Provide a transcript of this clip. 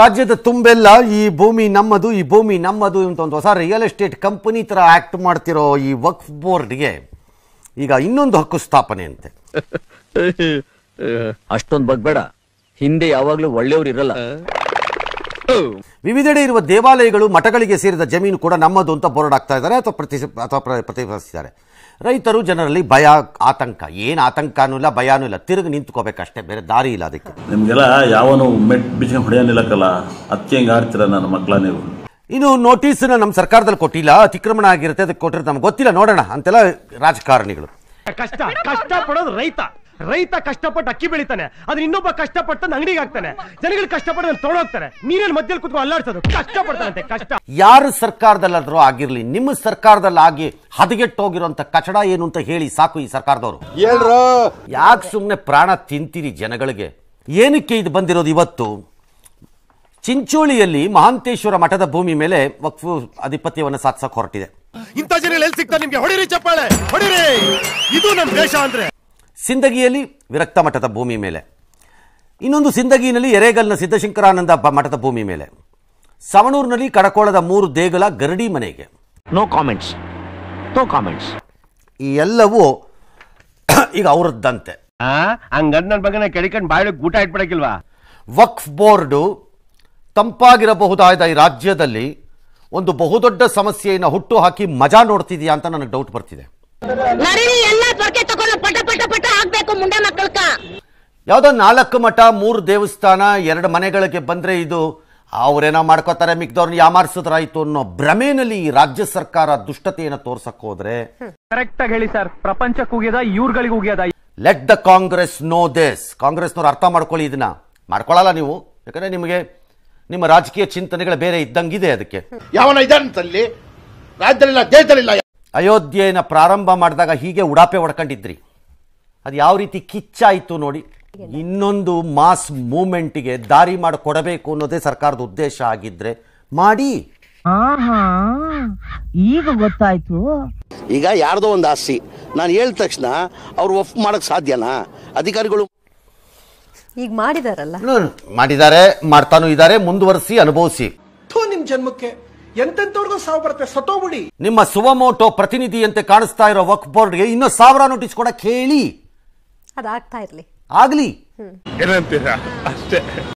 ರಾಜ್ಯದ ತುಂಬೆಲ್ಲ ಈ ಭೂಮಿ ನಮ್ಮದು ಈ ಭೂಮಿ ನಮ್ಮದು ಅಂತ ಒಂದು ಹೊಸ ರಿಯಲ್ ಎಸ್ಟೇಟ್ ಕಂಪನಿ ತರ ಆಕ್ಟ್ ಮಾಡ್ತಿರೋ ಈ ವಕ್ಫ್ ಬೋರ್ಡ್ಗೆ ಈಗ ಇನ್ನೊಂದು ಹಕ್ಕು ಸ್ಥಾಪನೆ ಅಂತೆ ಅಷ್ಟೊಂದು ಬಗ್ಬೇಡ ಹಿಂದೆ ಯಾವಾಗ್ಲೂ ಒಳ್ಳೆಯವ್ರು ಇರಲ್ಲ ವಿವಿಧೆಡೆ ಇರುವ ದೇವಾಲಯಗಳು ಮಠಗಳಿಗೆ ಸೇರಿದ ಜಮೀನು ಕೂಡ ನಮ್ಮದು ಅಂತ ಆಗ್ತಾ ಇದ್ದಾರೆ ಅಥವಾ ಪ್ರತಿ ಅಥವಾ ಪ್ರತಿಭಟಿಸಿದ್ದಾರೆ ರೈತರು ಜನರಲ್ಲಿ ಭಯ ಆತಂಕ ಏನು ಆತಂಕನೂ ಇಲ್ಲ ಭಯನೂ ಇಲ್ಲ ತಿರುಗಿ ನಿಂತ್ಕೋಬೇಕಷ್ಟೇ ಬೇರೆ ದಾರಿ ಇಲ್ಲ ಅದಕ್ಕೆ ನಿಮಗೆಲ್ಲ ಯಾವನು ಮೆಟ್ ಬಿಜ ಅತ್ಯಂಗ ನನ್ನ ಮಕ್ಕಳ ನೀವು ಇನ್ನು ನೋಟಿಸ್ನ ನಮ್ಮ ಸರ್ಕಾರದಲ್ಲಿ ಕೊಟ್ಟಿಲ್ಲ ಅತಿಕ್ರಮಣ ಆಗಿರುತ್ತೆ ಅದಕ್ಕೆ ಕೊಟ್ಟಿರೋದು ನಮ್ಗೆ ಗೊತ್ತಿಲ್ಲ ನೋಡೋಣ ಅಂತೆಲ್ಲ ರಾಜಕಾರಣಿಗಳು ಕಷ್ಟ ಕಷ್ಟ ರೈತ ರೈತ ಕಷ್ಟಪಟ್ಟು ಅಕ್ಕಿ ಬೆಳಿತಾನೆ ಅದ್ರ ಇನ್ನೊಬ್ಬ ಕಷ್ಟಪಟ್ಟು ತನ್ನ ಅಂಗಡಿಗೆ ಹಾಕ್ತಾನೆ ಜನಗಳು ಕಷ್ಟಪಟ್ಟು ತೊಗೊಂಡೋಗ್ತಾರೆ ನೀರಲ್ಲಿ ಮಧ್ಯದಲ್ಲಿ ಕುತ್ಕೊಂಡು ಅಲ್ಲಾಡ್ಸೋದು ಕಷ್ಟಪಡ್ತಾನಂತೆ ಕಷ್ಟ ಯಾರು ಸರ್ಕಾರದಲ್ಲಾದ್ರೂ ಆಗಿರ್ಲಿ ನಿಮ್ಮ ಸರ್ಕಾರದಲ್ಲಿ ಆಗಿ ಹೋಗಿರುವಂತ ಕಚಡ ಏನು ಅಂತ ಹೇಳಿ ಸಾಕು ಈ ಸರ್ಕಾರದವರು ಯಾಕೆ ಸುಮ್ಮನೆ ಪ್ರಾಣ ತಿಂತೀರಿ ಜನಗಳಿಗೆ ಏನಕ್ಕೆ ಇದು ಬಂದಿರೋದು ಇವತ್ತು ಚಿಂಚೋಳಿಯಲ್ಲಿ ಮಹಾಂತೇಶ್ವರ ಮಠದ ಭೂಮಿ ಮೇಲೆ ವಕ್ಫ್ ಅಧಿಪತ್ಯವನ್ನು ಸಾಧಿಸಕ್ಕೆ ಹೊರಟಿದೆ ಇಂಥ ಜನ ಎಲ್ಲಿ ಸಿಗ್ತಾರೆ ನಿಮ್ಗೆ ಹೊಡಿರಿ ಚಪ್ಪಾಳೆ ಹೊಡಿರಿ ಇದು ನಮ್ಮ ದೇಶ ಅಂದ್ರೆ ಸಿಂದಗಿಯಲ್ಲಿ ವಿರಕ್ತ ಮಠದ ಭೂಮಿ ಮೇಲೆ ಇನ್ನೊಂದು ಸಿಂದಗಿಯಲ್ಲಿ ಎರೆಗಲ್ನ ಸಿದ್ದಶಂಕರಾನಂದ ಮಠದ ಭೂಮಿ ಮೇಲೆ ಸವಣೂರಿನಲ್ಲಿ ಕಡಕೋಳದ ಮೂರು ದೇಗಲ ಗರಡಿ ಮನೆಗೆ ನೋ ಕಾಮೆಂಟ್ಸ್ ನೋ ಕಾಮೆಂಟ್ಸ್ ಈ ಎಲ್ಲವೂ ಈಗ ಅವರದ್ದಂತೆ ನನ್ನ ಕೆಡಿಕೊಂಡು ಇಟ್ಬಿಡಕ್ಕಿಲ್ವಾ ವಕ್ಫ್ ಬೋರ್ಡು ತಂಪಾಗಿರಬಹುದಾದ ಈ ರಾಜ್ಯದಲ್ಲಿ ಒಂದು ಬಹುದೊಡ್ಡ ಸಮಸ್ಯೆಯನ್ನು ಹುಟ್ಟು ಹಾಕಿ ಮಜಾ ನೋಡ್ತಿದೆಯಾ ಅಂತ ನನಗೆ ಡೌಟ್ ಬರ್ತಿದೆ ನರಿಲಿ ಎಲ್ಲ ನಾಲ್ಕು ಮಠ ಮೂರು ದೇವಸ್ಥಾನ ಎರಡು ಮನೆಗಳಿಗೆ ಬಂದ್ರೆ ಇದು ಅವರೇನೋ ಮಾಡ್ಕೋತಾರೆ ಮಿಕ್ದವ್ರನ್ನ ಯಾಮಾರಿಸಿದ್ರಾಯ್ತು ಅನ್ನೋ ಭ್ರಮೆನಲ್ಲಿ ಈ ರಾಜ್ಯ ಸರ್ಕಾರ ದುಷ್ಟತೆಯನ್ನು ತೋರ್ಸಕ್ ಹೋದ್ರೆ ಕರೆಕ್ಟ್ ಆಗಿ ಹೇಳಿ ಸರ್ ಪ್ರಪಂಚಕ್ಕೆ ಉಗಿಯದ ಇವ್ರಗಳಿಗೆ let the Congress know this ಕಾಂಗ್ರೆಸ್ನವ್ರು ಅರ್ಥ ಮಾಡ್ಕೊಳ್ಳಿ ಇದನ್ನ ಮಾಡ್ಕೊಳ್ಳಲ್ಲ ನೀವು ಯಾಕಂದ್ರೆ ನಿಮಗೆ ನಿಮ್ಮ ರಾಜಕೀಯ ಚಿಂತನೆಗಳು ಬೇರೆ ಇದ್ದಂಗಿದೆ ಅದಕ್ಕೆ ಯಾವನ ಇದ್ದಾನೆ ರಾಜ್ಯದಲ್ಲಿಲ್ಲ ದೇಶದಲ್ಲಿಲ್ಲ ಅಯೋಧ್ಯೆಯನ್ನು ಪ್ರಾರಂಭ ಮಾಡಿದಾಗ ಹೀಗೆ ಉಡಾಪೆ ಹೊಡ್ಕೊಂಡಿದ್ರಿ ಅದು ಯಾವ ರೀತಿ ಕಿಚ್ಚಾಯಿತು ನೋಡಿ ಇನ್ನೊಂದು ಮಾಸ್ ಮೂಮೆಂಟಿಗೆ ದಾರಿ ಮಾಡಿ ಕೊಡಬೇಕು ಅನ್ನೋದೇ ಸರ್ಕಾರದ ಉದ್ದೇಶ ಆಗಿದ್ರೆ ಮಾಡಿ ಈಗ ಗೊತ್ತಾಯ್ತು ಈಗ ಯಾರ್ದೋ ಒಂದು ಆಸ್ತಿ ನಾನು ಹೇಳಿದ ತಕ್ಷಣ ಅವ್ರು ಒಫ್ ಮಾಡಕ್ ಸಾಧ್ಯನಾ ಅಧಿಕಾರಿಗಳು ಈಗ ಮಾಡಿದಾರಲ್ಲ ಮಾಡಿದ್ದಾರೆ ಮಾಡ್ತಾನು ಇದಾರೆ ಮುಂದುವರಿಸಿ ಅನುಭವಿಸಿ ನಿಮ್ ಜನ್ಮಕ್ಕೆ ಎಂತೆಂತವ್ರಿಗೂ ಸಾವು ಬರುತ್ತೆ ಬುಡಿ! ನಿಮ್ಮ ಸುವಮೋಟೋ ಪ್ರತಿನಿಧಿಯಂತೆ ಕಾಣಿಸ್ತಾ ಇರೋ ವಕ್ ಬೋರ್ಡ್ಗೆ ಇನ್ನೂ ಸಾವಿರ ನೋಟಿಸ್ ಕೂಡ ಕೇಳಿ ಅದಾಗ್ತಾ ಇರ್ಲಿ ಆಗಲಿ ಏನಂತೀರಾ ಅಷ್ಟೇ